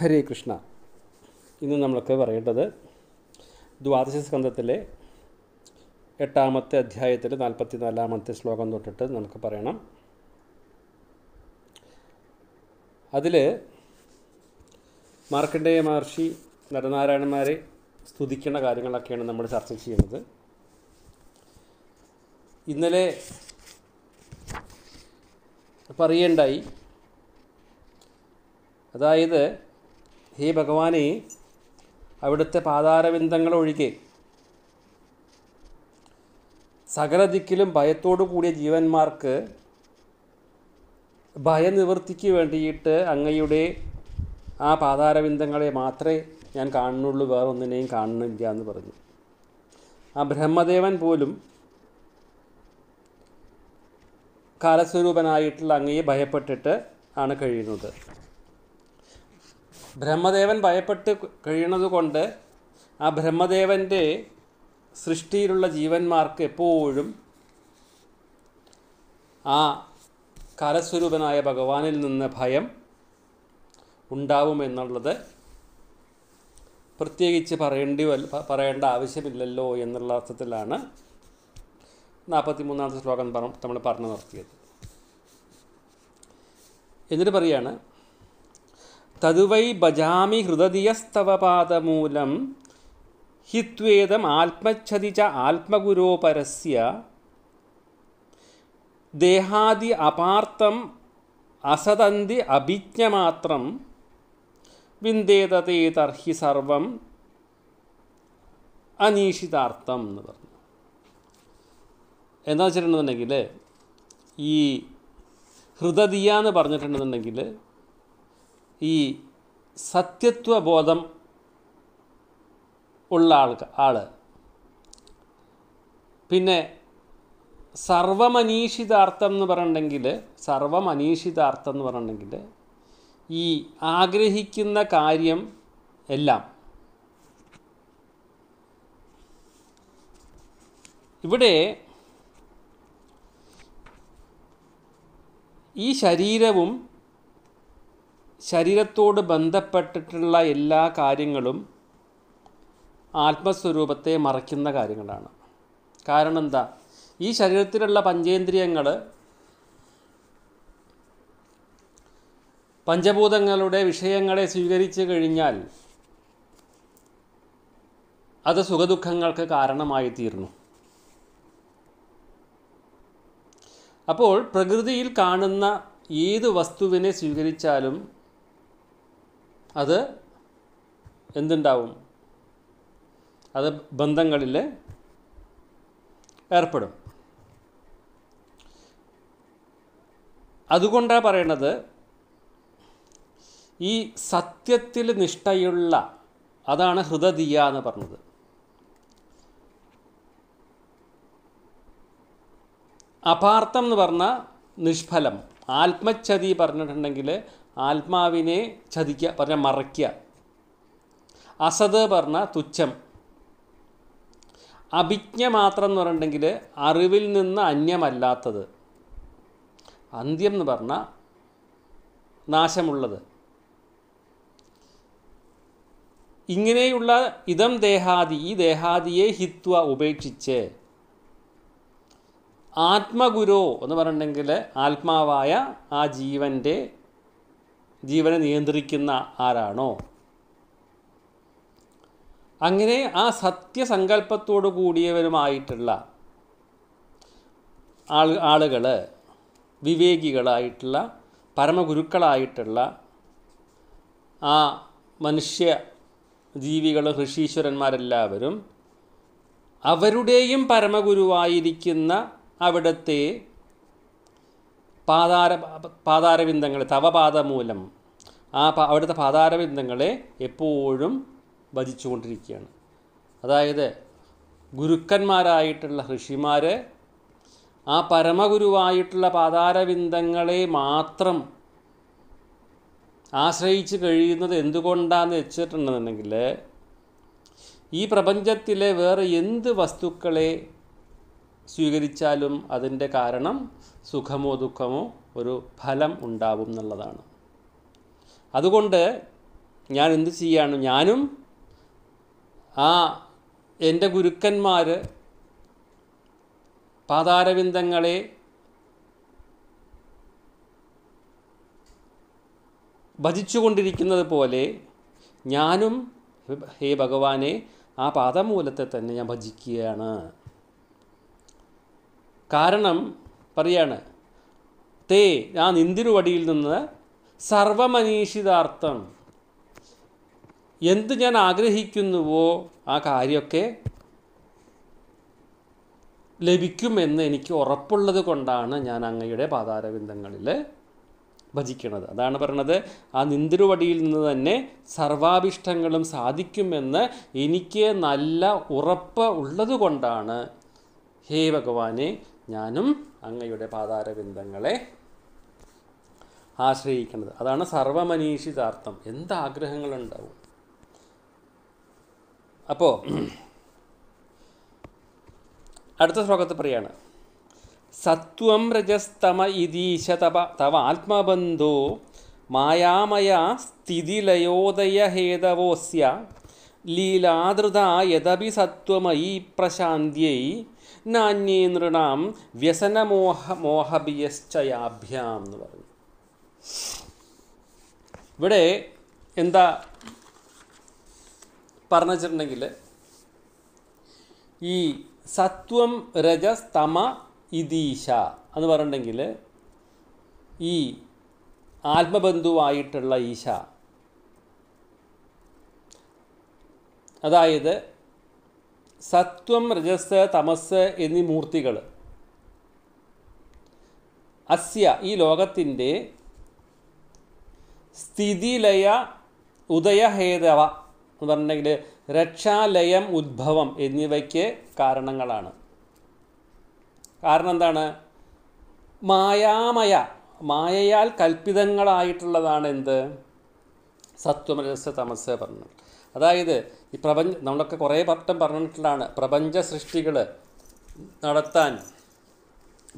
ഹരേ കൃഷ്ണ ഇന്ന് നമ്മൾക്ക് പറയേണ്ടത് ദ്വാദശ സ്കന്ധത്തിലെ എട്ടാമത്തെ അധ്യായത്തിൽ നാൽപ്പത്തി നാലാമത്തെ ശ്ലോകം തൊട്ടിട്ട് നമുക്ക് പറയണം അതിൽ മാർക്കണ്ഡേയ മഹർഷി നരനാരായണന്മാരെ സ്തുതിക്കേണ്ട കാര്യങ്ങളൊക്കെയാണ് നമ്മൾ ചർച്ച ചെയ്യുന്നത് ഇന്നലെ പറയേണ്ടായി അതായത് ഹേ ഭഗവാനെ അവിടുത്തെ പാതാരവിന്ദങ്ങൾ ഒഴികെ സകല ദിക്കിലും ഭയത്തോടു കൂടിയ ജീവന്മാർക്ക് ഭയനിവൃത്തിക്ക് വേണ്ടിയിട്ട് അങ്ങയുടെ ആ പാതാരവിന്ദങ്ങളെ മാത്രമേ ഞാൻ കാണുന്നുള്ളൂ വേറെ ഒന്നിനെയും കാണുന്നില്ല എന്ന് പറഞ്ഞു ആ ബ്രഹ്മദേവൻ പോലും കാലസ്വരൂപനായിട്ടുള്ള അങ്ങയെ ഭയപ്പെട്ടിട്ട് ആണ് കഴിയുന്നത് ബ്രഹ്മദേവൻ ഭയപ്പെട്ട് കഴിയണതുകൊണ്ട് ആ ബ്രഹ്മദേവൻ്റെ സൃഷ്ടിയിലുള്ള ജീവന്മാർക്ക് എപ്പോഴും ആ കലസ്വരൂപനായ ഭഗവാനിൽ നിന്ന് ഭയം ഉണ്ടാവുമെന്നുള്ളത് പ്രത്യേകിച്ച് പറയേണ്ടി പറയേണ്ട ആവശ്യമില്ലല്ലോ എന്നുള്ള അർത്ഥത്തിലാണ് നാൽപ്പത്തി മൂന്നാമത്തെ ശ്ലോകം നമ്മൾ പറഞ്ഞു നിർത്തിയത് എന്നിട്ട് പറയാണ് തതുവൈ ഭജാമി പാദമൂലം ഹിത്വേദം ആത്മച്ഛതി ച ആത്മഗുരോ പരസ്യ ദേഹാദി അപാർത്ഥം അസതന്തി അഭിജ്ഞമാത്രം വിന്ദേതേ തർഹി സർവം അനീഷിതാർത്ഥം എന്ന് പറഞ്ഞു എന്താ വെച്ചിട്ടുണ്ടെന്നുണ്ടെങ്കിൽ ഈ ഹൃദതിയ എന്ന് പറഞ്ഞിട്ടുണ്ടെന്നുണ്ടെങ്കിൽ ഈ സത്യത്വബോധം ഉള്ള ആൾക്ക് ആൾ പിന്നെ സർവമനീഷിതാർത്ഥം എന്ന് പറഞ്ഞിട്ടുണ്ടെങ്കിൽ സർവമനീഷിതാർത്ഥം എന്ന് പറഞ്ഞിട്ടുണ്ടെങ്കിൽ ഈ ആഗ്രഹിക്കുന്ന കാര്യം എല്ലാം ഇവിടെ ഈ ശരീരവും ശരീരത്തോട് ബന്ധപ്പെട്ടിട്ടുള്ള എല്ലാ കാര്യങ്ങളും ആത്മസ്വരൂപത്തെ മറയ്ക്കുന്ന കാര്യങ്ങളാണ് കാരണം എന്താ ഈ ശരീരത്തിലുള്ള പഞ്ചേന്ദ്രിയങ്ങൾ പഞ്ചഭൂതങ്ങളുടെ വിഷയങ്ങളെ സ്വീകരിച്ചു കഴിഞ്ഞാൽ അത് സുഖദുഃഖങ്ങൾക്ക് കാരണമായി തീർന്നു അപ്പോൾ പ്രകൃതിയിൽ കാണുന്ന ഏത് വസ്തുവിനെ സ്വീകരിച്ചാലും അത് എന്തുണ്ടാവും അത് ബന്ധങ്ങളിൽ ഏർപ്പെടും അതുകൊണ്ടാണ് പറയണത് ഈ സത്യത്തിൽ നിഷ്ഠയുള്ള അതാണ് ഹൃദദിയ എന്ന് പറഞ്ഞത് അപാർത്ഥം എന്ന് പറഞ്ഞാൽ നിഷ്ഫലം ആത്മച്ചതി പറഞ്ഞിട്ടുണ്ടെങ്കിൽ ആത്മാവിനെ ചതിക്കുക പറഞ്ഞ മറയ്ക്കുക അസത് പറഞ്ഞ തുച്ഛം അഭിജ്ഞ മാത്രം എന്ന് പറഞ്ഞിട്ടുണ്ടെങ്കിൽ അറിവിൽ നിന്ന് അന്യമല്ലാത്തത് അന്ത്യം എന്ന് പറഞ്ഞാൽ നാശമുള്ളത് ഇങ്ങനെയുള്ള ഇതം ദേഹാദി ഈ ദേഹാദിയെ ഹിത്വ ഉപേക്ഷിച്ച് ആത്മഗുരോ എന്ന് പറഞ്ഞിട്ടുണ്ടെങ്കിൽ ആത്മാവായ ആ ജീവൻ്റെ ജീവനെ നിയന്ത്രിക്കുന്ന ആരാണോ അങ്ങനെ ആ സത്യസങ്കല്പത്തോടു കൂടിയവരുമായിട്ടുള്ള ആൾ ആളുകൾ വിവേകികളായിട്ടുള്ള പരമഗുരുക്കളായിട്ടുള്ള ആ മനുഷ്യ ജീവികൾ ഋഷീശ്വരന്മാരെല്ലാവരും അവരുടെയും പരമഗുരുവായിരിക്കുന്ന അവിടുത്തെ പാതാര തവപാത മൂലം ആ അവിടുത്തെ പാതാരവിന്ദങ്ങളെ എപ്പോഴും ഭജിച്ചുകൊണ്ടിരിക്കുകയാണ് അതായത് ഗുരുക്കന്മാരായിട്ടുള്ള ഋഷിമാർ ആ പരമഗുരുവായിട്ടുള്ള പാതാരവിന്ദങ്ങളെ മാത്രം ആശ്രയിച്ച് കഴിയുന്നത് എന്തുകൊണ്ടാന്ന് വെച്ചിട്ടുണ്ടെന്നുണ്ടെങ്കിൽ ഈ പ്രപഞ്ചത്തിലെ വേറെ എന്ത് വസ്തുക്കളെ സ്വീകരിച്ചാലും അതിൻ്റെ കാരണം സുഖമോ ദുഃഖമോ ഒരു ഫലം ഉണ്ടാവും എന്നുള്ളതാണ് അതുകൊണ്ട് ഞാൻ എന്ത് ചെയ്യാണ് ഞാനും ആ എൻ്റെ ഗുരുക്കന്മാർ പാതാരവിന്ദങ്ങളെ ഭജിച്ചുകൊണ്ടിരിക്കുന്നത് പോലെ ഞാനും ഹേ ഭഗവാനെ ആ പാദമൂലത്തെ തന്നെ ഞാൻ ഭജിക്കുകയാണ് കാരണം പറയാണ് തേ ആ നിന്തിരുവടിയിൽ നിന്ന് സർവമനീഷിതാർത്ഥം എന്ത് ഞാൻ ആഗ്രഹിക്കുന്നുവോ ആ കാര്യമൊക്കെ ലഭിക്കുമെന്ന് എനിക്ക് ഉറപ്പുള്ളത് കൊണ്ടാണ് ഞാൻ അങ്ങയുടെ പാതാരവിന്ദങ്ങളിൽ ഭജിക്കുന്നത് അതാണ് പറയണത് ആ നിന്തിരുവടിയിൽ നിന്ന് തന്നെ സർവാഭിഷ്ടങ്ങളും സാധിക്കുമെന്ന് എനിക്ക് നല്ല ഉറപ്പ് ഉള്ളത് ഹേ ഭഗവാനെ ഞാനും അങ്ങയുടെ പാതാരബിന്ദങ്ങളെ ആശ്രയിക്കുന്നത് അതാണ് സർവമനീഷിതാർത്ഥം എന്ത് ആഗ്രഹങ്ങളുണ്ടാവും അപ്പോൾ അടുത്ത ശ്ലോകത്ത് പറയാണ് സത്വം രജസ്തമ ഇതീശ തപ തവ ആത്മബന്ധോ മായാമയ സ്ഥിതിലയോദയഹേതവോസ്യ ലീലാദൃത യദപി സത്വമയി പ്രശാന്തിയൈ നാന്യേ നൃണാം വ്യസനമോഹ മോഹബിയശ്ചയാഭ്യാം എന്ന് പറഞ്ഞു ഇവിടെ എന്താ പറഞ്ഞിട്ടുണ്ടെങ്കിൽ ഈ സത്വം രജസ്തമ ഇതീശ എന്ന് പറഞ്ഞിട്ടുണ്ടെങ്കിൽ ഈ ആത്മബന്ധുവായിട്ടുള്ള ഈശ അതായത് സത്വം രജസ് തമസ് എന്നീ മൂർത്തികൾ അസ്യ ഈ ലോകത്തിൻ്റെ സ്ഥിതിലയ ഉദയഹേതവ എന്ന് പറഞ്ഞിട്ടുണ്ടെങ്കിൽ രക്ഷാലയം ഉദ്ഭവം എന്നിവയ്ക്ക് കാരണങ്ങളാണ് കാരണം എന്താണ് മായാമയ മായയാൽ കൽപ്പിതങ്ങളായിട്ടുള്ളതാണ് എന്ത് സത്വമരസ തമസ് പറഞ്ഞു അതായത് ഈ പ്രപഞ്ച നമ്മളൊക്കെ കുറേ പട്ടം പറഞ്ഞിട്ടുള്ളതാണ് പ്രപഞ്ച സൃഷ്ടികൾ നടത്താൻ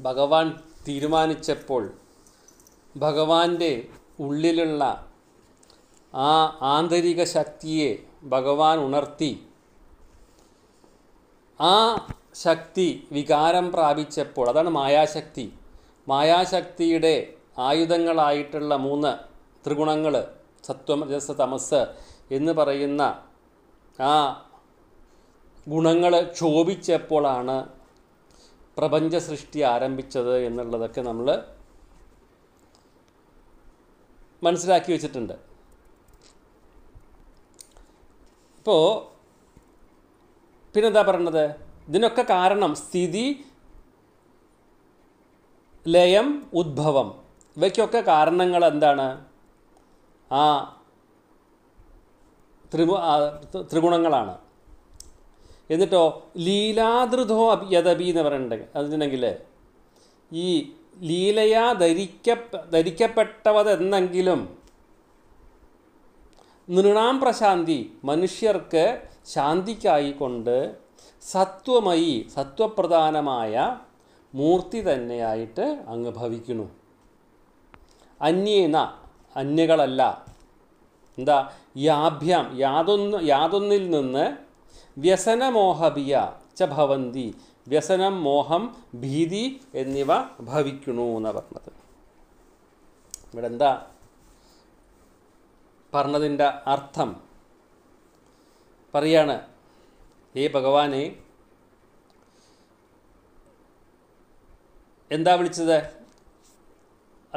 ഭഗവാൻ തീരുമാനിച്ചപ്പോൾ ഭഗവാന്റെ ഉള്ളിലുള്ള ആ ആന്തരിക ശക്തിയെ ഭഗവാൻ ഉണർത്തി ആ ശക്തി വികാരം പ്രാപിച്ചപ്പോൾ അതാണ് മായാശക്തി മായാശക്തിയുടെ ആയുധങ്ങളായിട്ടുള്ള മൂന്ന് ത്രിഗുണങ്ങൾ സത്വം രസ തമസ് എന്ന് പറയുന്ന ആ ഗുണങ്ങൾ ക്ഷോഭിച്ചപ്പോഴാണ് പ്രപഞ്ച സൃഷ്ടി ആരംഭിച്ചത് എന്നുള്ളതൊക്കെ നമ്മൾ മനസ്സിലാക്കി വെച്ചിട്ടുണ്ട് അപ്പോൾ പിന്നെന്താ പറയണത് ഇതിനൊക്കെ കാരണം സ്ഥിതി ലയം ഉദ്ഭവം ഇവയ്ക്കൊക്കെ കാരണങ്ങൾ എന്താണ് ആ ത്രിമു ത്രിഗുണങ്ങളാണ് എന്നിട്ടോ ലീലാദൃതോ യദബി എന്ന് പറയുന്നുണ്ട് അതിനെങ്കിൽ ഈ ലീലയാ ധരിക്ക ധരിക്കപ്പെട്ടവതെന്നെങ്കിലും നൃണാം പ്രശാന്തി മനുഷ്യർക്ക് ശാന്തിക്കായിക്കൊണ്ട് സത്വമയി സത്വപ്രധാനമായ മൂർത്തി തന്നെയായിട്ട് അങ്ങ് ഭവിക്കുന്നു അന്യേന അന്യകളല്ല എന്താ യാഭ്യാം യാതൊന്ന് യാതൊന്നിൽ നിന്ന് വ്യസനമോഹബിയ ച ഭവന്തി വ്യസനം മോഹം ഭീതി എന്നിവ ഭവിക്കണു എന്നാണ് പറഞ്ഞത് ഇവിടെ എന്താ പറഞ്ഞതിൻ്റെ അർത്ഥം പറയാണ് ഹേ ഭഗവാനെ എന്താ വിളിച്ചത്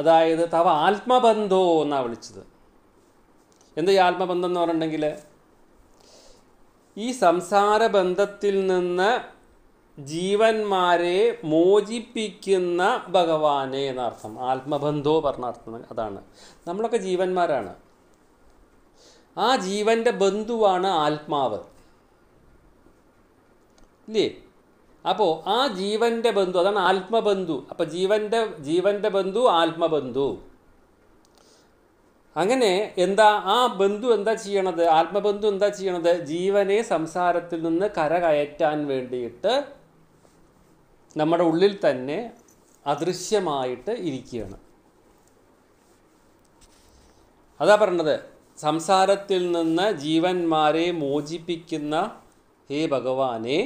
അതായത് തവ ആത്മബന്ധോ എന്നാണ് വിളിച്ചത് എന്ത് ഈ ആത്മബന്ധം എന്ന് പറഞ്ഞിട്ടുണ്ടെങ്കിൽ ഈ സംസാര ബന്ധത്തിൽ നിന്ന് ജീവന്മാരെ മോചിപ്പിക്കുന്ന ഭഗവാനെ എന്നർത്ഥം ആത്മബന്ധോ പറഞ്ഞർത്ഥം അതാണ് നമ്മളൊക്കെ ജീവന്മാരാണ് ആ ജീവൻ്റെ ബന്ധുവാണ് ആത്മാവ് ഇല്ലേ അപ്പോൾ ആ ജീവൻ്റെ ബന്ധു അതാണ് ആത്മബന്ധു അപ്പോൾ ജീവൻ്റെ ജീവൻ്റെ ബന്ധു ആത്മബന്ധു അങ്ങനെ എന്താ ആ ബന്ധു എന്താ ചെയ്യണത് ആത്മബന്ധു എന്താ ചെയ്യണത് ജീവനെ സംസാരത്തിൽ നിന്ന് കരകയറ്റാൻ വേണ്ടിയിട്ട് നമ്മുടെ ഉള്ളിൽ തന്നെ അദൃശ്യമായിട്ട് ഇരിക്കുകയാണ് അതാ പറഞ്ഞത് സംസാരത്തിൽ നിന്ന് ജീവന്മാരെ മോചിപ്പിക്കുന്ന ഹേ ഭഗവാനെ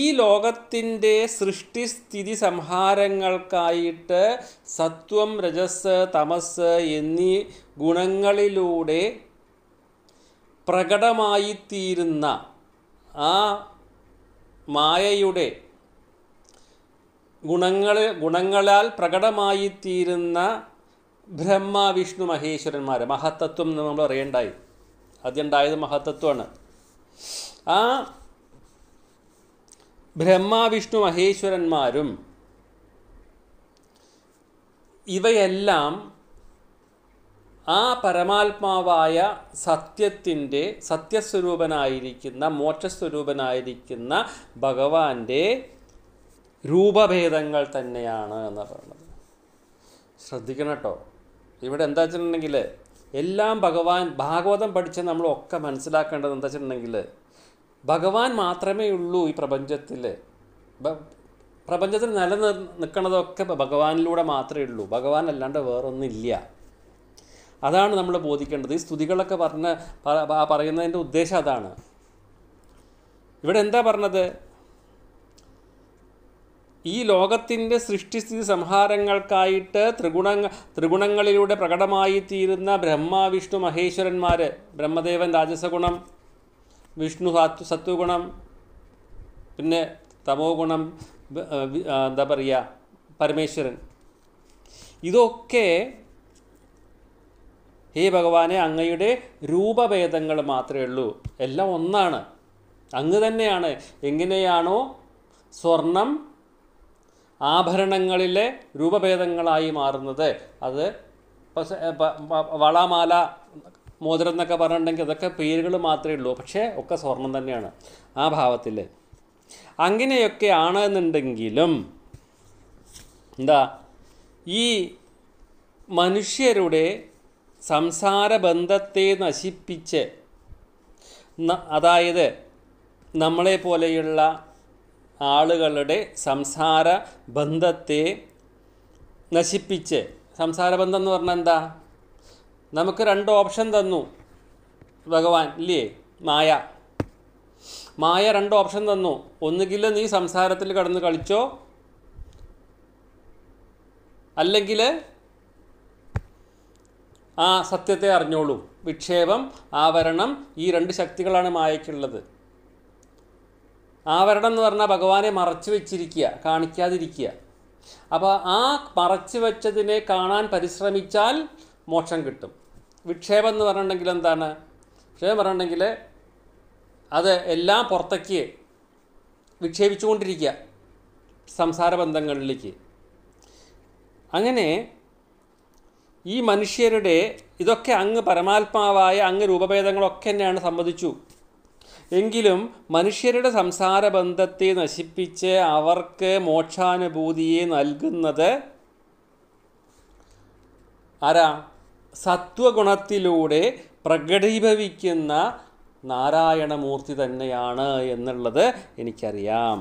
ഈ ലോകത്തിൻ്റെ സൃഷ്ടിസ്ഥിതി സംഹാരങ്ങൾക്കായിട്ട് സത്വം രജസ് തമസ് എന്നീ ഗുണങ്ങളിലൂടെ പ്രകടമായിത്തീരുന്ന ആ മായയുടെ ഗുണങ്ങൾ ഗുണങ്ങളാൽ പ്രകടമായിത്തീരുന്ന ബ്രഹ്മ വിഷ്ണു മഹേശ്വരന്മാർ മഹത്തത്വം നമ്മൾ അറിയണ്ടായി ആദ്യം ഉണ്ടായത് മഹത്തത്വമാണ് ആ ബ്രഹ്മാവിഷ്ണു മഹേശ്വരന്മാരും ഇവയെല്ലാം ആ പരമാത്മാവായ സത്യത്തിൻ്റെ സത്യസ്വരൂപനായിരിക്കുന്ന മോക്ഷസ്വരൂപനായിരിക്കുന്ന ഭഗവാന്റെ രൂപഭേദങ്ങൾ തന്നെയാണ് എന്ന് പറയുന്നത് ശ്രദ്ധിക്കണം കേട്ടോ ഇവിടെ എന്താ വെച്ചിട്ടുണ്ടെങ്കിൽ എല്ലാം ഭഗവാൻ ഭാഗവതം പഠിച്ച് നമ്മളൊക്കെ മനസ്സിലാക്കേണ്ടത് എന്താ വെച്ചിട്ടുണ്ടെങ്കിൽ ഭഗവാൻ മാത്രമേ ഉള്ളൂ ഈ പ്രപഞ്ചത്തിൽ പ്രപഞ്ചത്തിൽ നിലനിർ നിൽക്കുന്നതൊക്കെ ഭഗവാനിലൂടെ മാത്രമേ ഉള്ളൂ ഭഗവാൻ അല്ലാണ്ട് വേറൊന്നില്ല അതാണ് നമ്മൾ ബോധിക്കേണ്ടത് ഈ സ്തുതികളൊക്കെ പറഞ്ഞ പറയുന്നതിൻ്റെ ഉദ്ദേശം അതാണ് ഇവിടെ എന്താ പറഞ്ഞത് ഈ ലോകത്തിൻ്റെ സൃഷ്ടിസ്ഥിതി സംഹാരങ്ങൾക്കായിട്ട് ത്രിഗുണ ത്രിഗുണങ്ങളിലൂടെ പ്രകടമായി തീരുന്ന ബ്രഹ്മ വിഷ്ണു മഹേശ്വരന്മാർ ബ്രഹ്മദേവൻ രാജസഗുണം വിഷ്ണു സത്വ സത്വഗുണം പിന്നെ തമോ ഗുണം എന്താ പറയുക പരമേശ്വരൻ ഇതൊക്കെ ഹേ ഭഗവാനെ അങ്ങയുടെ രൂപഭേദങ്ങൾ മാത്രമേ ഉള്ളൂ എല്ലാം ഒന്നാണ് അങ്ങ് തന്നെയാണ് എങ്ങനെയാണോ സ്വർണം ആഭരണങ്ങളിലെ രൂപഭേദങ്ങളായി മാറുന്നത് അത് വളമാല മോതിരം എന്നൊക്കെ പറഞ്ഞിട്ടുണ്ടെങ്കിൽ അതൊക്കെ പേരുകൾ മാത്രമേ ഉള്ളൂ പക്ഷേ ഒക്കെ സ്വർണം തന്നെയാണ് ആ ഭാവത്തിൽ അങ്ങനെയൊക്കെ ആണ് എന്നുണ്ടെങ്കിലും എന്താ ഈ മനുഷ്യരുടെ സംസാര ബന്ധത്തെ നശിപ്പിച്ച് അതായത് നമ്മളെ പോലെയുള്ള ആളുകളുടെ സംസാര ബന്ധത്തെ നശിപ്പിച്ച് സംസാരബന്ധം എന്ന് പറഞ്ഞാൽ എന്താ നമുക്ക് രണ്ട് ഓപ്ഷൻ തന്നു ഭഗവാൻ ഇല്ലേ മായ മായ രണ്ട് ഓപ്ഷൻ തന്നു ഒന്നുകിൽ നീ സംസാരത്തിൽ കടന്ന് കളിച്ചോ അല്ലെങ്കിൽ ആ സത്യത്തെ അറിഞ്ഞോളൂ വിക്ഷേപം ആവരണം ഈ രണ്ട് ശക്തികളാണ് മായയ്ക്കുള്ളത് ആവരണം എന്ന് പറഞ്ഞാൽ ഭഗവാനെ മറച്ചു വെച്ചിരിക്കുക കാണിക്കാതിരിക്കുക അപ്പോൾ ആ മറച്ചു വെച്ചതിനെ കാണാൻ പരിശ്രമിച്ചാൽ മോക്ഷം കിട്ടും വിക്ഷേപം എന്ന് പറഞ്ഞിട്ടുണ്ടെങ്കിൽ എന്താണ് വിക്ഷേപം പറഞ്ഞിട്ടുണ്ടെങ്കിൽ അത് എല്ലാം പുറത്തേക്ക് വിക്ഷേപിച്ചുകൊണ്ടിരിക്കുക സംസാര ബന്ധങ്ങളിലേക്ക് അങ്ങനെ ഈ മനുഷ്യരുടെ ഇതൊക്കെ അങ്ങ് പരമാത്മാവായ അങ്ങ് രൂപഭേദങ്ങളൊക്കെ തന്നെയാണ് സംബന്ധിച്ചു എങ്കിലും മനുഷ്യരുടെ സംസാര ബന്ധത്തെ നശിപ്പിച്ച് അവർക്ക് മോക്ഷാനുഭൂതിയെ നൽകുന്നത് ആരാ സത്വഗുണത്തിലൂടെ പ്രകടീഭവിക്കുന്ന നാരായണമൂർത്തി തന്നെയാണ് എന്നുള്ളത് എനിക്കറിയാം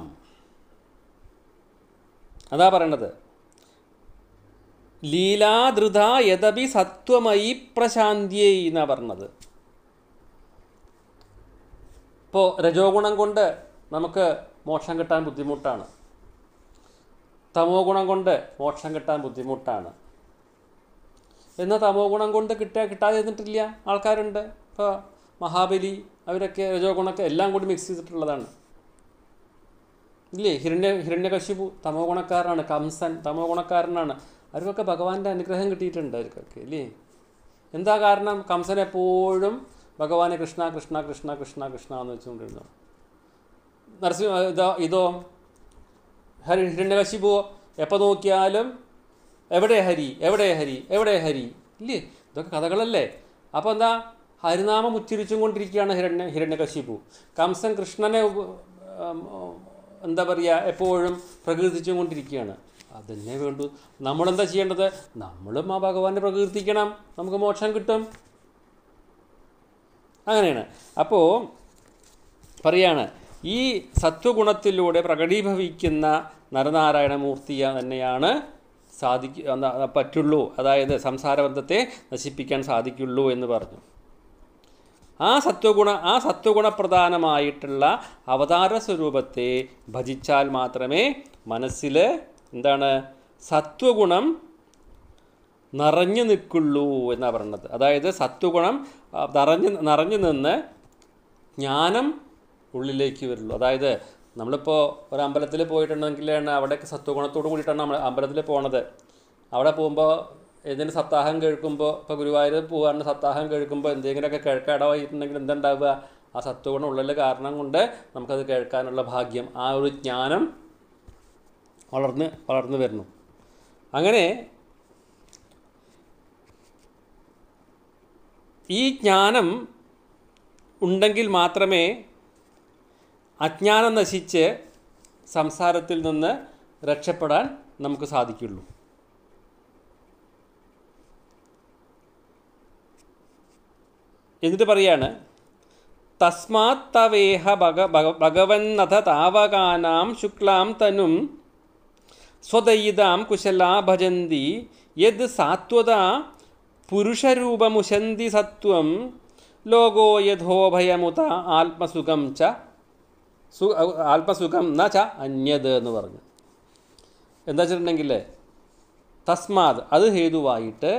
അതാ പറയണത് ലീലാധൃത യഥപി സത്വമയി പ്രശാന്തിയേ എന്നാണ് പറഞ്ഞത് ഇപ്പോൾ രജോ ഗുണം കൊണ്ട് നമുക്ക് മോക്ഷം കിട്ടാൻ ബുദ്ധിമുട്ടാണ് തമോ ഗുണം കൊണ്ട് മോക്ഷം കിട്ടാൻ ബുദ്ധിമുട്ടാണ് എന്ന തമോ ഗുണം കൊണ്ട് കിട്ടാ കിട്ടാതെ ഇരുന്നിട്ടില്ല ആൾക്കാരുണ്ട് ഇപ്പോൾ മഹാബലി അവരൊക്കെ രജോ ഗുണമൊക്കെ എല്ലാം കൂടി മിക്സ് ചെയ്തിട്ടുള്ളതാണ് ഇല്ലേ ഹിരണ്യ ഹിരണ്യകശിപു തമോ ഗുണക്കാരനാണ് കംസൻ തമോ ഗുണക്കാരനാണ് അവർക്കൊക്കെ ഭഗവാന്റെ അനുഗ്രഹം കിട്ടിയിട്ടുണ്ട് അവർക്കൊക്കെ ഇല്ലേ എന്താ കാരണം കംസൻ എപ്പോഴും ഭഗവാനെ കൃഷ്ണ കൃഷ്ണ കൃഷ്ണ കൃഷ്ണ കൃഷ്ണ എന്ന് വെച്ചുകൊണ്ടിരുന്നു നരസിംഹ ഇതോ ഇതോ ഹരി ഹിരണ്യകശിപു എപ്പോൾ നോക്കിയാലും എവിടെ ഹരി എവിടെ ഹരി എവിടെ ഹരി ഇല്ലേ ഇതൊക്കെ കഥകളല്ലേ അപ്പോൾ എന്താ ഹരിനാമം ഉച്ചരിച്ചും കൊണ്ടിരിക്കുകയാണ് ഹിരണ്യ ഹിരണ്യകശിപു കംസൻ കൃഷ്ണനെ എന്താ പറയുക എപ്പോഴും പ്രകീർത്തിച്ചും കൊണ്ടിരിക്കുകയാണ് അതന്നെ വേണ്ടു നമ്മളെന്താ ചെയ്യേണ്ടത് നമ്മളും ആ ഭഗവാനെ പ്രകീർത്തിക്കണം നമുക്ക് മോക്ഷം കിട്ടും അങ്ങനെയാണ് അപ്പോൾ പറയാണ് ഈ സത്വഗുണത്തിലൂടെ പ്രകടീഭവിക്കുന്ന നരനാരായണ മൂർത്തിയ തന്നെയാണ് സാധിക്കു പറ്റുള്ളൂ അതായത് സംസാരബന്ധത്തെ നശിപ്പിക്കാൻ സാധിക്കുള്ളൂ എന്ന് പറഞ്ഞു ആ സത്വഗുണ ആ സത്വഗുണപ്രധാനമായിട്ടുള്ള അവതാര സ്വരൂപത്തെ ഭജിച്ചാൽ മാത്രമേ മനസ്സിൽ എന്താണ് സത്വഗുണം നിറഞ്ഞു നിൽക്കുള്ളൂ എന്നാണ് പറയുന്നത് അതായത് സത്വഗുണം നിറഞ്ഞു നിറഞ്ഞു നിന്ന് ജ്ഞാനം ഉള്ളിലേക്ക് വരുള്ളൂ അതായത് നമ്മളിപ്പോൾ ഒരു അമ്പലത്തിൽ പോയിട്ടുണ്ടെങ്കിൽ അവിടെ സത്വഗുണത്തോട് കൂടിയിട്ടാണ് നമ്മൾ അമ്പലത്തിൽ പോണത് അവിടെ പോകുമ്പോൾ എന്തെങ്കിലും സപ്താഹം കേൾക്കുമ്പോൾ ഇപ്പോൾ ഗുരുവായൂർ പോകാറുണ്ട് സപ്താഹം കേൾക്കുമ്പോൾ എന്തെങ്കിലുമൊക്കെ കേൾക്കടവായിട്ടുണ്ടെങ്കിൽ എന്തുണ്ടാവുക ആ സത്വഗുണം ഉള്ളിൽ കാരണം കൊണ്ട് നമുക്കത് കേൾക്കാനുള്ള ഭാഗ്യം ആ ഒരു ജ്ഞാനം വളർന്ന് വളർന്നു വരുന്നു അങ്ങനെ ഈ ജ്ഞാനം ഉണ്ടെങ്കിൽ മാത്രമേ അജ്ഞാനം നശിച്ച് സംസാരത്തിൽ നിന്ന് രക്ഷപ്പെടാൻ നമുക്ക് സാധിക്കുള്ളൂ എന്നിട്ട് പറയാണ് തസ്മാത് തവേഹ ഭഗ ഭഗവന്നഥ താവകാനാം ശുക്ലാം തനും സ്വതയിതാം കുശലാ ഭജന്തി യത് സാത്വത പുരുഷരൂപമുശന്തി സത്വം ലോകോ യഥോഭയമുത ആത്മസുഖം ച സു ആത്മസുഖം ന അന്യത് എന്ന് പറഞ്ഞു എന്താ വെച്ചിട്ടുണ്ടെങ്കിൽ തസ്മാത് അത് ഹേതുവായിട്ട്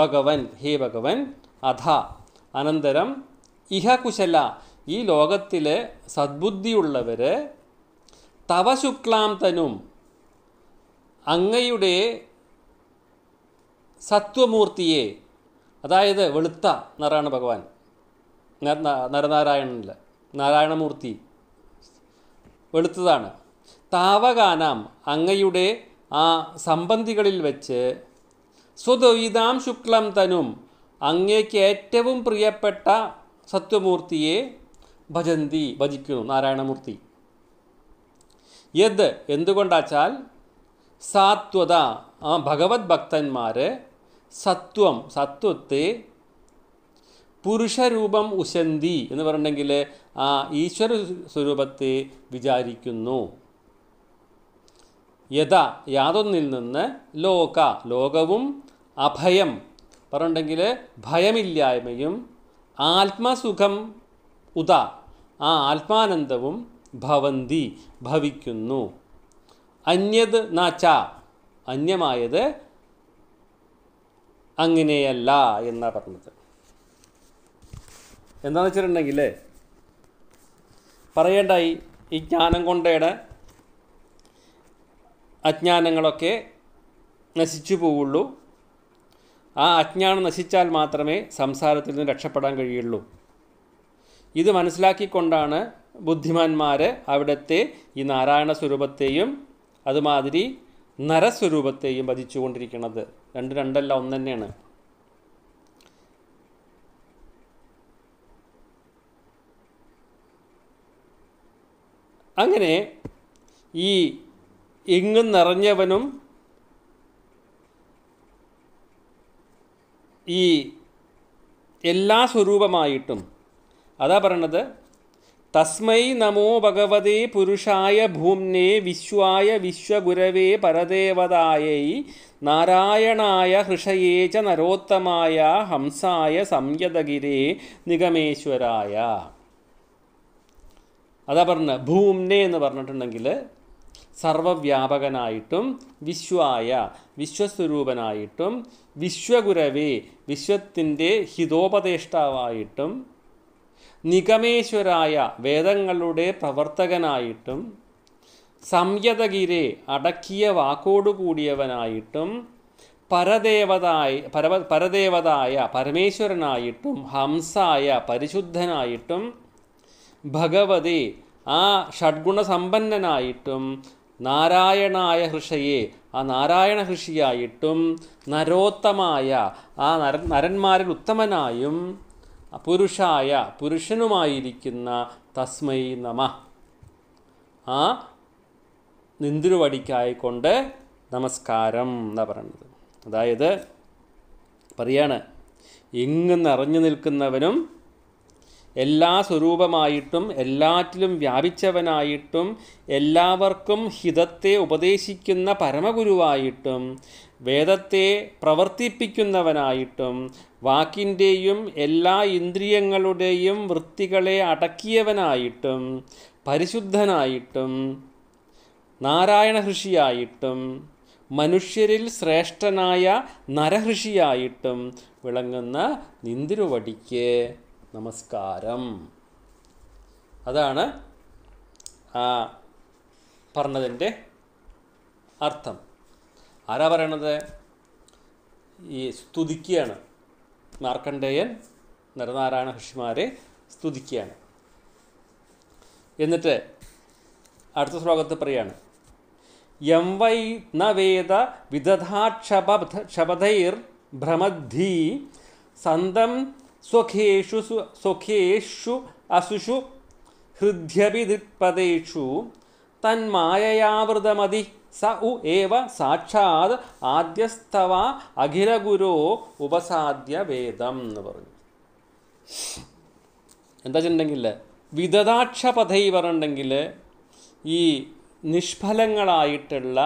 ഭഗവൻ ഹേ ഭഗവൻ അധ അനന്തരം ഇഹ കുശല ഈ ലോകത്തിലെ സദ്ബുദ്ധിയുള്ളവർ തവ ശുക്ലാന്തനും അങ്ങയുടെ സത്വമൂർത്തിയെ അതായത് വെളുത്ത നറാണ് ഭഗവാൻ നരനാരായണനിൽ നാരായണമൂർത്തി വെളുത്തതാണ് താവകാനാം അങ്ങയുടെ ആ സംബന്ധികളിൽ വെച്ച് സ്വദ്വൈതാം ശുക്ലം തനും അങ്ങേക്ക് ഏറ്റവും പ്രിയപ്പെട്ട സത്വമൂർത്തിയെ ഭജന്തി ഭജിക്കുന്നു നാരായണമൂർത്തി യത് എന്തുകൊണ്ടാച്ചാൽ സാത്വത ആ ഭഗവത് ഭക്തന്മാർ സത്വം സത്വത്തെ പുരുഷരൂപം ഉശന്തി എന്ന് പറഞ്ഞിട്ടുണ്ടെങ്കിൽ ആ ഈശ്വര സ്വരൂപത്തെ വിചാരിക്കുന്നു യഥ യാതൊന്നിൽ നിന്ന് ലോക ലോകവും അഭയം പറഞ്ഞിട്ടുണ്ടെങ്കിൽ ഭയമില്ലായ്മയും ആത്മസുഖം ഉദ ആ ആത്മാനന്ദവും ഭവന്തി ഭവിക്കുന്നു അന്യത് നാച്ച അന്യമായത് അങ്ങനെയല്ല എന്നാണ് പറഞ്ഞത് എന്താണെന്ന് വെച്ചിട്ടുണ്ടെങ്കിൽ പറയേണ്ടായി ഈ ജ്ഞാനം കൊണ്ടയുടെ അജ്ഞാനങ്ങളൊക്കെ നശിച്ചു പോവുള്ളൂ ആ അജ്ഞാനം നശിച്ചാൽ മാത്രമേ സംസാരത്തിൽ നിന്ന് രക്ഷപ്പെടാൻ കഴിയുള്ളൂ ഇത് മനസ്സിലാക്കിക്കൊണ്ടാണ് ബുദ്ധിമാന്മാർ അവിടുത്തെ ഈ നാരായണ സ്വരൂപത്തെയും അതുമാതിരി നരസ്വരൂപത്തെയും വധിച്ചുകൊണ്ടിരിക്കുന്നത് രണ്ട് രണ്ടല്ല ഒന്ന് തന്നെയാണ് അങ്ങനെ ഈ എങ്ങും നിറഞ്ഞവനും ഈ എല്ലാ സ്വരൂപമായിട്ടും അതാ പറയണത് തസ്മൈ നമോ ഭഗവതേ പുരുഷായ ഭൂമ്നേ വിശ്വായ വിശ്വഗുരവേ പരദേവതായൈ നാരായണായ ഹൃഷയേ ച നരോത്തമായ ഹംസായ സംയതഗിരേ നിഗമേശ്വരായ അതാ പറഞ്ഞ ഭൂംനെ എന്ന് പറഞ്ഞിട്ടുണ്ടെങ്കിൽ സർവവ്യാപകനായിട്ടും വിശ്വായ വിശ്വസ്വരൂപനായിട്ടും വിശ്വഗുരവേ വിശ്വത്തിൻ്റെ ഹിതോപദേഷ്ടാവായിട്ടും നിഗമേശ്വരായ വേദങ്ങളുടെ പ്രവർത്തകനായിട്ടും സംയതഗിരെ അടക്കിയ വാക്കോടുകൂടിയവനായിട്ടും പരദേവതായി പരവ പരദേവതായ പരമേശ്വരനായിട്ടും ഹംസായ പരിശുദ്ധനായിട്ടും ഭഗവതി ആ ഷഡ്ഗുണസമ്പന്നനായിട്ടും നാരായണായ ഹൃഷയെ ആ നാരായണ ഹൃഷിയായിട്ടും നരോത്തമായ ആ നര നരന്മാരിൽ ഉത്തമനായും പുരുഷായ പുരുഷനുമായിരിക്കുന്ന തസ്മൈ നമ ആ നിന്തിരുവടിക്കായിക്കൊണ്ട് നമസ്കാരം എന്നാണ് പറയുന്നത് അതായത് പറയാണ് എങ്ങും നിറഞ്ഞു നിൽക്കുന്നവനും എല്ലാ സ്വരൂപമായിട്ടും എല്ലാറ്റിലും വ്യാപിച്ചവനായിട്ടും എല്ലാവർക്കും ഹിതത്തെ ഉപദേശിക്കുന്ന പരമഗുരുവായിട്ടും വേദത്തെ പ്രവർത്തിപ്പിക്കുന്നവനായിട്ടും വാക്കിൻ്റെയും എല്ലാ ഇന്ദ്രിയങ്ങളുടെയും വൃത്തികളെ അടക്കിയവനായിട്ടും പരിശുദ്ധനായിട്ടും നാരായണ ഋഷിയായിട്ടും മനുഷ്യരിൽ ശ്രേഷ്ഠനായ നരഹൃഷിയായിട്ടും വിളങ്ങുന്ന നിന്തിരുവടിക്ക് നമസ്കാരം അതാണ് ആ പറഞ്ഞതിൻ്റെ അർത്ഥം ആരാ പറയണത് ഈ സ്തുതിക്കുകയാണ് മാർക്കണ്ഡേയൻ നരനാരായണ ഋഷിമാരെ സ്തുതിക്കുകയാണ് എന്നിട്ട് അടുത്ത ശ്ലോകത്ത് പറയാണ് എം വൈ ന വേദ വിദധാക്ഷപഥൈർ ഭ്രമദ്ധി സന്തം സ്വഖേഷു സ്വഖേഷു അസുഷു ഹൃദ്യപി ദൃക്പഥേഷു തന്മായയാവൃതമതി സ ഉ ഏവ സാക്ഷാത് ആദ്യസ്തവ അഖിലഗുരോ ഉപസാദ്യ വേദം എന്ന് പറഞ്ഞു എന്താ വെച്ചിട്ടുണ്ടെങ്കിൽ വിദദാക്ഷ പഥൈ പറഞ്ഞിട്ടുണ്ടെങ്കിൽ ഈ നിഷ്ഫലങ്ങളായിട്ടുള്ള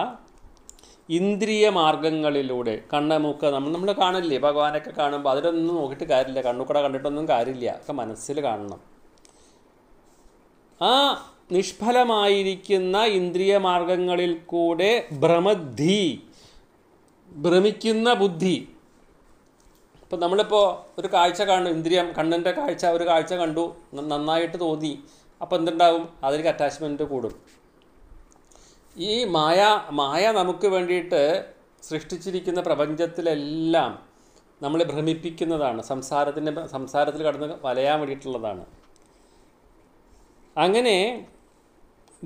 ഇന്ദ്രിയ മാർഗങ്ങളിലൂടെ കണ്ണ മൂക്ക നമ്മൾ നമ്മൾ കാണില്ലേ ഭഗവാനൊക്കെ കാണുമ്പോൾ അതിലൊന്നും നോക്കിയിട്ട് കാര്യമില്ല കണ്ണുക്കട കണ്ടിട്ടൊന്നും കാര്യമില്ല ഒക്കെ മനസ്സിൽ കാണണം ആ നിഷ്ഫലമായിരിക്കുന്ന ഇന്ദ്രിയ മാർഗങ്ങളിൽ കൂടെ ഭ്രമദ്ധി ഭ്രമിക്കുന്ന ബുദ്ധി ഇപ്പം നമ്മളിപ്പോൾ ഒരു കാഴ്ച കാണും ഇന്ദ്രിയം കണ്ണിൻ്റെ കാഴ്ച ഒരു കാഴ്ച കണ്ടു നന്നായിട്ട് തോന്നി അപ്പോൾ എന്തുണ്ടാവും അതിലേക്ക് അറ്റാച്ച്മെൻറ്റ് കൂടും ഈ മായ മായ നമുക്ക് വേണ്ടിയിട്ട് സൃഷ്ടിച്ചിരിക്കുന്ന പ്രപഞ്ചത്തിലെല്ലാം നമ്മളെ ഭ്രമിപ്പിക്കുന്നതാണ് സംസാരത്തിൻ്റെ സംസാരത്തിൽ കടന്ന് വലയാൻ വേണ്ടിയിട്ടുള്ളതാണ് അങ്ങനെ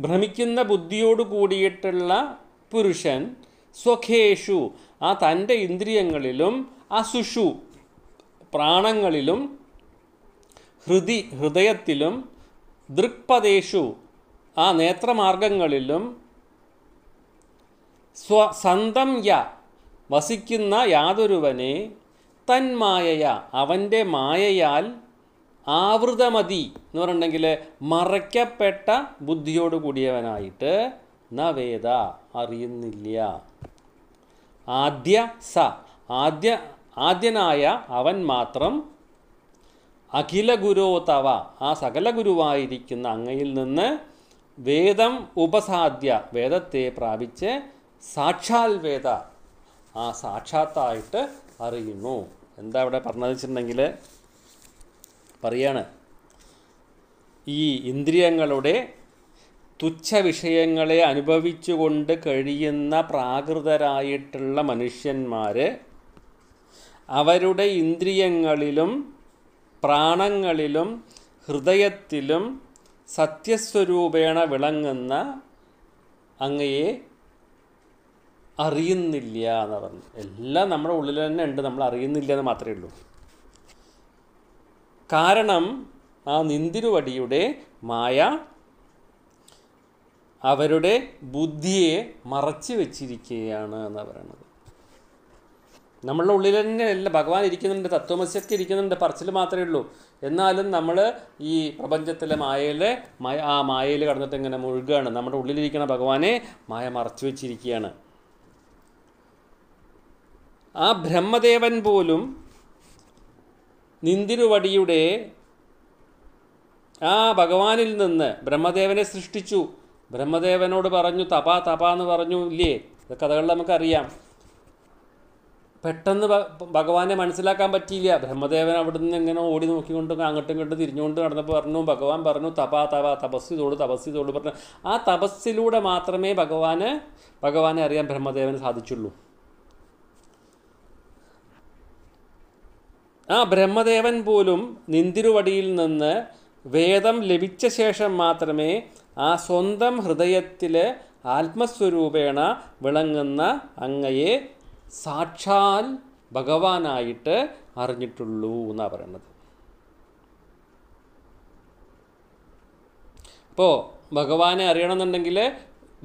ഭ്രമിക്കുന്ന ബുദ്ധിയോട് കൂടിയിട്ടുള്ള പുരുഷൻ സ്വഖേഷു ആ തൻ്റെ ഇന്ദ്രിയങ്ങളിലും അസുഷു പ്രാണങ്ങളിലും ഹൃദി ഹൃദയത്തിലും ദൃക്പദേഷു ആ നേത്രമാർഗങ്ങളിലും സ്വസന്തം യ വസിക്കുന്ന യാതൊരുവനെ തന്മായയ അവൻ്റെ മായയാൽ ആവൃതമതി എന്ന് പറഞ്ഞിട്ടുണ്ടെങ്കിൽ മറയ്ക്കപ്പെട്ട ബുദ്ധിയോട് കൂടിയവനായിട്ട് നവേദ അറിയുന്നില്ല ആദ്യ സ ആദ്യ ആദ്യനായ അവൻ മാത്രം അഖില ഗുരോ തവ ആ സകല ഗുരുവായിരിക്കുന്ന അങ്ങയിൽ നിന്ന് വേദം ഉപസാദ്യ വേദത്തെ പ്രാപിച്ച് സാക്ഷാൽ വേദ ആ സാക്ഷാത്തായിട്ട് അറിയുന്നു എന്താ ഇവിടെ പറഞ്ഞതെന്ന് വെച്ചിട്ടുണ്ടെങ്കിൽ പറയാണ് ഈ ഇന്ദ്രിയങ്ങളുടെ തുച്ഛ വിഷയങ്ങളെ അനുഭവിച്ചുകൊണ്ട് കഴിയുന്ന പ്രാകൃതരായിട്ടുള്ള മനുഷ്യന്മാർ അവരുടെ ഇന്ദ്രിയങ്ങളിലും പ്രാണങ്ങളിലും ഹൃദയത്തിലും സത്യസ്വരൂപേണ വിളങ്ങുന്ന അങ്ങയെ അറിയുന്നില്ല എന്ന് പറഞ്ഞു എല്ലാം നമ്മുടെ ഉള്ളിൽ തന്നെ ഉണ്ട് നമ്മൾ അറിയുന്നില്ല എന്ന് മാത്രമേ ഉള്ളൂ കാരണം ആ നിന്തിരുവടിയുടെ മായ അവരുടെ ബുദ്ധിയെ മറച്ചു വെച്ചിരിക്കുകയാണ് എന്ന് പറയുന്നത് നമ്മളുടെ ഉള്ളിൽ തന്നെ അല്ല ഭഗവാൻ ഇരിക്കുന്നുണ്ട് തത്വമസ്യൊക്കെ ഇരിക്കുന്നുണ്ട് പറച്ചിൽ മാത്രമേ ഉള്ളൂ എന്നാലും നമ്മൾ ഈ പ്രപഞ്ചത്തിലെ മായയിലെ മായ ആ മായയിൽ കടന്നിട്ട് ഇങ്ങനെ മുഴുകുകയാണ് നമ്മുടെ ഉള്ളിലിരിക്കുന്ന ഭഗവാനെ മായ മറച്ചു വെച്ചിരിക്കുകയാണ് ആ ബ്രഹ്മദേവൻ പോലും നിന്തിരുവടിയുടെ ആ ഭഗവാനിൽ നിന്ന് ബ്രഹ്മദേവനെ സൃഷ്ടിച്ചു ബ്രഹ്മദേവനോട് പറഞ്ഞു തപ തപ എന്ന് പറഞ്ഞു ഇല്ലേ ഇത് കഥകൾ നമുക്കറിയാം പെട്ടെന്ന് ഭഗവാനെ മനസ്സിലാക്കാൻ പറ്റിയില്ല ബ്രഹ്മദേവൻ അവിടെ നിന്ന് ഇങ്ങനെ ഓടി നോക്കിക്കൊണ്ട് അങ്ങോട്ടും ഇങ്ങോട്ടും തിരിഞ്ഞുകൊണ്ട് നടന്നപ്പോൾ പറഞ്ഞു ഭഗവാൻ പറഞ്ഞു തപ തപ തപസ് തോട് തപസ് തോട് പറഞ്ഞു ആ തപസ്സിലൂടെ മാത്രമേ ഭഗവാന് ഭഗവാനെ അറിയാൻ ബ്രഹ്മദേവന് സാധിച്ചുള്ളൂ ആ ബ്രഹ്മദേവൻ പോലും നിന്തിരുവടിയിൽ നിന്ന് വേദം ലഭിച്ച ശേഷം മാത്രമേ ആ സ്വന്തം ഹൃദയത്തിലെ ആത്മസ്വരൂപേണ വിളങ്ങുന്ന അങ്ങയെ സാക്ഷാൽ ഭഗവാനായിട്ട് അറിഞ്ഞിട്ടുള്ളൂ എന്നാണ് പറയുന്നത് അപ്പോൾ ഭഗവാനെ അറിയണമെന്നുണ്ടെങ്കിൽ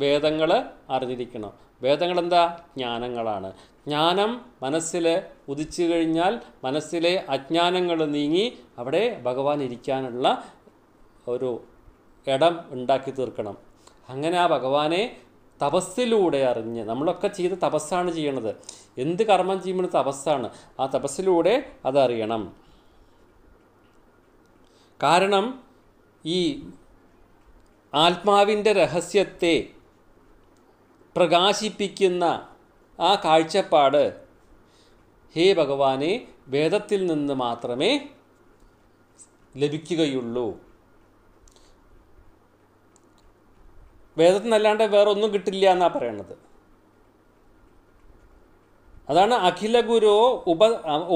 വേദങ്ങൾ അറിഞ്ഞിരിക്കണം വേദങ്ങൾ എന്താ ജ്ഞാനങ്ങളാണ് ജ്ഞാനം മനസ്സിൽ ഉദിച്ചു കഴിഞ്ഞാൽ മനസ്സിലെ അജ്ഞാനങ്ങൾ നീങ്ങി അവിടെ ഭഗവാൻ ഇരിക്കാനുള്ള ഒരു ഇടം ഉണ്ടാക്കി തീർക്കണം അങ്ങനെ ആ ഭഗവാനെ തപസ്സിലൂടെ അറിഞ്ഞ് നമ്മളൊക്കെ ചെയ്ത് തപസ്സാണ് ചെയ്യണത് എന്ത് കർമ്മം ചെയ്യുമ്പോൾ തപസ്സാണ് ആ തപസ്സിലൂടെ അതറിയണം കാരണം ഈ ആത്മാവിൻ്റെ രഹസ്യത്തെ പ്രകാശിപ്പിക്കുന്ന ആ കാഴ്ചപ്പാട് ഹേ ഭഗവാനെ വേദത്തിൽ നിന്ന് മാത്രമേ ലഭിക്കുകയുള്ളൂ വേദത്തിൽ നിന്നല്ലാണ്ട് വേറെ ഒന്നും കിട്ടില്ല എന്നാണ് പറയണത് അതാണ് അഖില ഗുരു ഉപ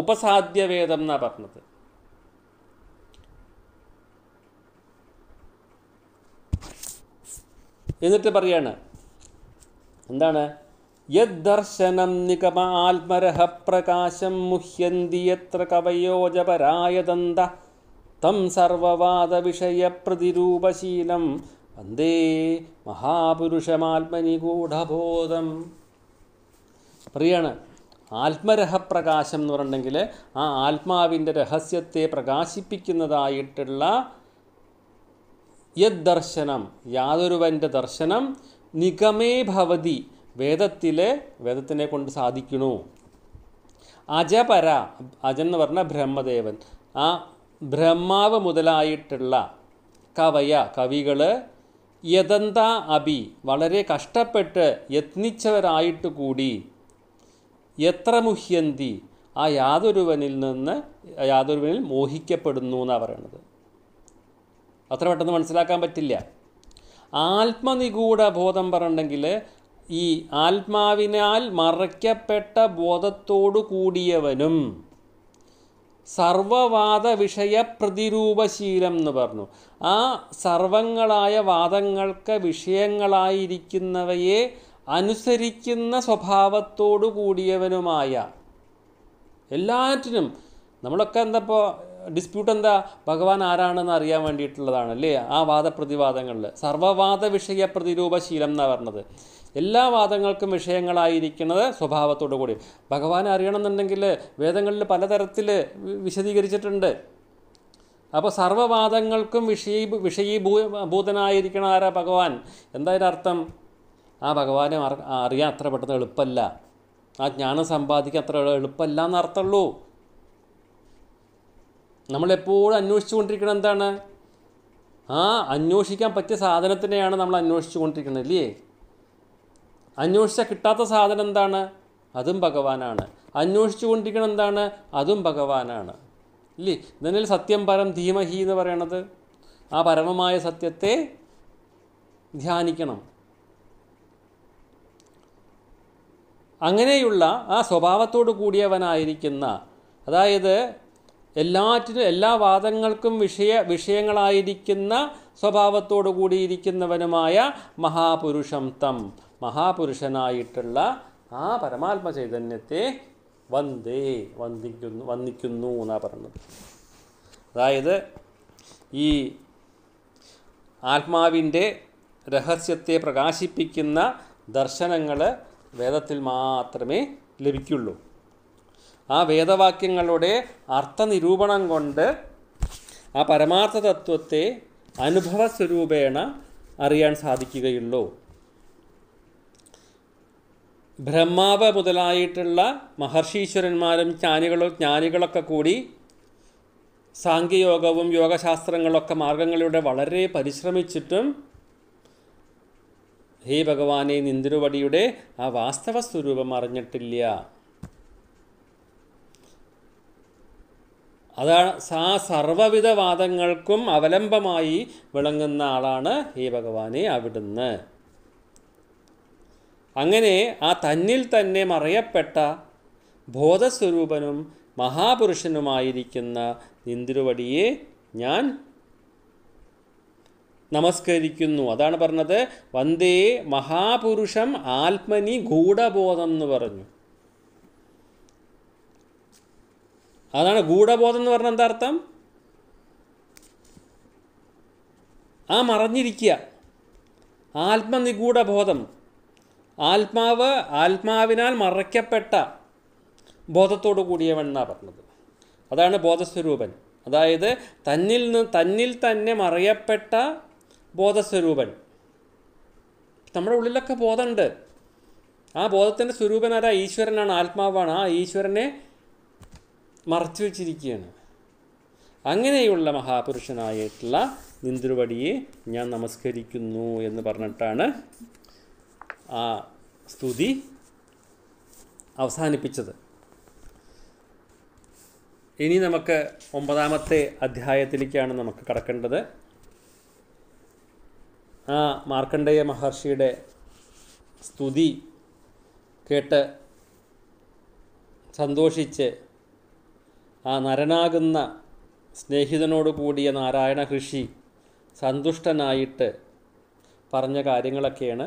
ഉപസാധ്യ വേദം എന്നാണ് പറഞ്ഞത് എന്നിട്ട് പറയാണ് എന്താണ് യദ്ദർശനം നിഗമ ആത്മരഹ പ്രകാശം മുഹ്യന്തി എത്ര കവയോജപരായതന്ത തം സർവവാദവിഷയപ്രതിരൂപശീലം വന്ദേ മഹാപുരുഷമാത്മനി ഗൂഢബോധം പ്രിയാണ് ആത്മരഹപ്രകാശം എന്ന് പറഞ്ഞിട്ടുണ്ടെങ്കിൽ ആ ആത്മാവിൻ്റെ രഹസ്യത്തെ പ്രകാശിപ്പിക്കുന്നതായിട്ടുള്ള യദ്ദർശനം യാതൊരുവൻ്റെ ദർശനം നിഗമേ ഭവതി വേദത്തിലെ വേദത്തിനെ കൊണ്ട് സാധിക്കണു അജപര അജൻ എന്ന് പറഞ്ഞ ബ്രഹ്മദേവൻ ആ ബ്രഹ്മാവ് മുതലായിട്ടുള്ള കവയ കവികൾ യഥന്ത അഭി വളരെ കഷ്ടപ്പെട്ട് യത്നിച്ചവരായിട്ട് കൂടി എത്ര മുഹ്യന്തി ആ യാതൊരുവനിൽ നിന്ന് യാതൊരുവനിൽ മോഹിക്കപ്പെടുന്നു എന്നാണ് പറയണത് അത്ര പെട്ടെന്ന് മനസ്സിലാക്കാൻ പറ്റില്ല ആത്മനിഗൂഢബോധം പറഞ്ഞിട്ടുണ്ടെങ്കിൽ ഈ ആത്മാവിനാൽ മറയ്ക്കപ്പെട്ട ബോധത്തോടു കൂടിയവനും സർവവാദ വിഷയ പ്രതിരൂപശീലം എന്ന് പറഞ്ഞു ആ സർവങ്ങളായ വാദങ്ങൾക്ക് വിഷയങ്ങളായിരിക്കുന്നവയെ അനുസരിക്കുന്ന സ്വഭാവത്തോടു കൂടിയവനുമായ എല്ലാറ്റിനും നമ്മളൊക്കെ എന്താപ്പോൾ ഡിസ്പ്യൂട്ട് എന്താ ഭഗവാൻ ആരാണെന്ന് അറിയാൻ വേണ്ടിയിട്ടുള്ളതാണ് അല്ലേ ആ വാദപ്രതിവാദങ്ങളിൽ സർവവാദ വിഷയ പ്രതിരൂപശീലം എന്നാണ് പറഞ്ഞത് എല്ലാ വാദങ്ങൾക്കും വിഷയങ്ങളായിരിക്കുന്നത് സ്വഭാവത്തോടു കൂടി ഭഗവാൻ അറിയണമെന്നുണ്ടെങ്കിൽ വേദങ്ങളിൽ പലതരത്തിൽ വിശദീകരിച്ചിട്ടുണ്ട് അപ്പോൾ സർവവാദങ്ങൾക്കും വിഷയീ വിഷയീഭൂ ഭൂതനായിരിക്കണം ആരാ ഭഗവാൻ എന്താ അർത്ഥം ആ ഭഗവാനെ അറിയാൻ അത്ര പെട്ടെന്ന് എളുപ്പമല്ല ആ ജ്ഞാനം സമ്പാദിക്കാൻ അത്ര എളുപ്പമല്ല എന്നർത്ഥമുള്ളൂ നമ്മളെപ്പോഴും അന്വേഷിച്ചുകൊണ്ടിരിക്കുന്നത് എന്താണ് ആ അന്വേഷിക്കാൻ പറ്റിയ സാധനത്തിനെയാണ് നമ്മൾ അന്വേഷിച്ചുകൊണ്ടിരിക്കുന്നത് ഇല്ലേ അന്വേഷിച്ചാൽ കിട്ടാത്ത സാധനം എന്താണ് അതും ഭഗവാനാണ് അന്വേഷിച്ചു കൊണ്ടിരിക്കണം എന്താണ് അതും ഭഗവാനാണ് ഇല്ലേ ഇതിനിൽ സത്യം പരം ധീമഹി എന്ന് പറയണത് ആ പരമമായ സത്യത്തെ ധ്യാനിക്കണം അങ്ങനെയുള്ള ആ സ്വഭാവത്തോട് കൂടിയവനായിരിക്കുന്ന അതായത് എല്ലാറ്റിനും എല്ലാ വാദങ്ങൾക്കും വിഷയ വിഷയങ്ങളായിരിക്കുന്ന സ്വഭാവത്തോടു കൂടിയിരിക്കുന്നവനുമായ മഹാപുരുഷം തം മഹാപുരുഷനായിട്ടുള്ള ആ പരമാത്മ ചൈതന്യത്തെ വന്ദേ വന്ദിക്കുന്നു വന്ദിക്കുന്നു എന്നാണ് പറഞ്ഞത് അതായത് ഈ ആത്മാവിൻ്റെ രഹസ്യത്തെ പ്രകാശിപ്പിക്കുന്ന ദർശനങ്ങൾ വേദത്തിൽ മാത്രമേ ലഭിക്കുള്ളൂ ആ വേദവാക്യങ്ങളുടെ അർത്ഥനിരൂപണം കൊണ്ട് ആ പരമാർത്ഥ തത്വത്തെ സ്വരൂപേണ അറിയാൻ സാധിക്കുകയുള്ളൂ ബ്രഹ്മാവ് മുതലായിട്ടുള്ള മഹർഷീശ്വരന്മാരും ജ്ഞാനികളും ജ്ഞാനികളൊക്കെ കൂടി സാങ്കേയോഗവും യോഗശാസ്ത്രങ്ങളൊക്കെ മാർഗങ്ങളിലൂടെ വളരെ പരിശ്രമിച്ചിട്ടും ഹേ ഭഗവാനെ നിന്തിരുവടിയുടെ ആ വാസ്തവ സ്വരൂപം അറിഞ്ഞിട്ടില്ല അതാണ് ആ സർവവിധ വാദങ്ങൾക്കും അവലംബമായി വിളങ്ങുന്ന ആളാണ് ഹേ ഭഗവാനെ അവിടുന്ന് അങ്ങനെ ആ തന്നിൽ തന്നെ മറയപ്പെട്ട ബോധസ്വരൂപനും മഹാപുരുഷനുമായിരിക്കുന്ന നിന്തിരുവടിയെ ഞാൻ നമസ്കരിക്കുന്നു അതാണ് പറഞ്ഞത് വന്ദേ മഹാപുരുഷം ആത്മനി ഗൂഢബോധം എന്ന് പറഞ്ഞു അതാണ് ഗൂഢബോധം എന്ന് പറഞ്ഞ എന്താ അർത്ഥം ആ മറഞ്ഞിരിക്കുക ആത്മനിഗൂഢബോധം ആത്മാവ് ആത്മാവിനാൽ മറയ്ക്കപ്പെട്ട ബോധത്തോടു കൂടിയവൻ എന്നാണ് പറഞ്ഞത് അതാണ് ബോധസ്വരൂപൻ അതായത് തന്നിൽ നിന്ന് തന്നിൽ തന്നെ മറയപ്പെട്ട ബോധസ്വരൂപൻ നമ്മുടെ ഉള്ളിലൊക്കെ ബോധമുണ്ട് ആ ബോധത്തിൻ്റെ സ്വരൂപൻ ആരാ ഈശ്വരനാണ് ആത്മാവാണ് ആ ഈശ്വരനെ മറച്ചു വച്ചിരിക്കുകയാണ് അങ്ങനെയുള്ള മഹാപുരുഷനായിട്ടുള്ള നിന്ദ്രുവടിയെ ഞാൻ നമസ്കരിക്കുന്നു എന്ന് പറഞ്ഞിട്ടാണ് ആ സ്തുതി അവസാനിപ്പിച്ചത് ഇനി നമുക്ക് ഒമ്പതാമത്തെ അധ്യായത്തിലേക്കാണ് നമുക്ക് കടക്കേണ്ടത് ആ മാർക്കണ്ഡേയ മഹർഷിയുടെ സ്തുതി കേട്ട് സന്തോഷിച്ച് ആ നരനാകുന്ന സ്നേഹിതനോട് കൂടിയ നാരായണ കൃഷി സന്തുഷ്ടനായിട്ട് പറഞ്ഞ കാര്യങ്ങളൊക്കെയാണ്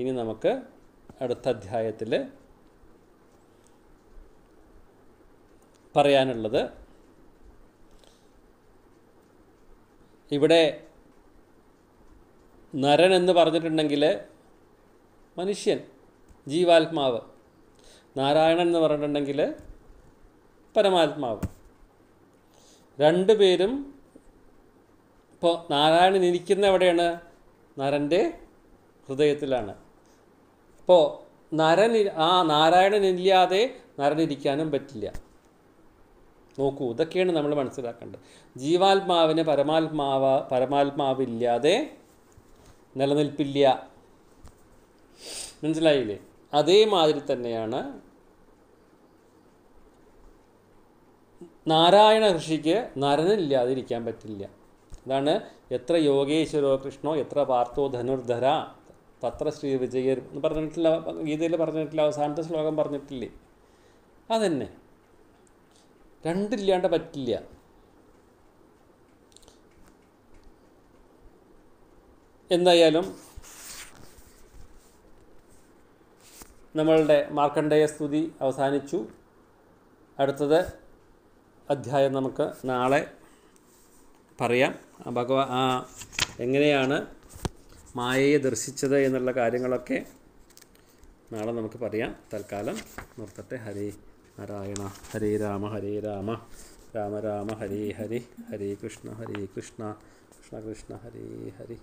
ഇനി നമുക്ക് അടുത്ത അധ്യായത്തിൽ പറയാനുള്ളത് ഇവിടെ നരൻ എന്ന് പറഞ്ഞിട്ടുണ്ടെങ്കിൽ മനുഷ്യൻ ജീവാത്മാവ് നാരായണൻ എന്ന് പറഞ്ഞിട്ടുണ്ടെങ്കിൽ പരമാത്മാവ് രണ്ടുപേരും ഇപ്പോൾ നാരായണൻ ഇരിക്കുന്ന എവിടെയാണ് നരൻ്റെ ഹൃദയത്തിലാണ് അപ്പോൾ നരൻ ആ നാരായണനില്ലാതെ നരനിരിക്കാനും പറ്റില്ല നോക്കൂ ഇതൊക്കെയാണ് നമ്മൾ മനസ്സിലാക്കേണ്ടത് ജീവാത്മാവിന് പരമാത്മാവ പരമാത്മാവില്ലാതെ നിലനിൽപ്പില്ല മനസ്സിലായില്ലേ അതേമാതിരി തന്നെയാണ് നാരായണ ഋഷിക്ക് നരനില്ലാതിരിക്കാൻ പറ്റില്ല അതാണ് എത്ര യോഗേശ്വരോ കൃഷ്ണോ എത്ര പാർത്ഥോ ധനുർധര തത്ര ശ്രീ വിജയർ എന്ന് പറഞ്ഞിട്ടില്ല ഗീതയിൽ പറഞ്ഞിട്ടില്ല അവസാനത്തെ ശ്ലോകം പറഞ്ഞിട്ടില്ലേ അതന്നെ രണ്ടില്ലാണ്ട് പറ്റില്ല എന്തായാലും നമ്മളുടെ മാർക്കണ്ഡേയ സ്തുതി അവസാനിച്ചു അടുത്തത് അധ്യായം നമുക്ക് നാളെ പറയാം ഭഗവാ എങ്ങനെയാണ് മായയെ ദർശിച്ചത് എന്നുള്ള കാര്യങ്ങളൊക്കെ നാളെ നമുക്ക് പറയാം തൽക്കാലം നിർത്തട്ടെ ഹരി നാരായണ ഹരേ രാമ ഹരേ രാമ രാമ രാമ ഹരി ഹരി ഹരേ കൃഷ്ണ ഹരേ കൃഷ്ണ കൃഷ്ണ കൃഷ്ണ ഹരേ ഹരി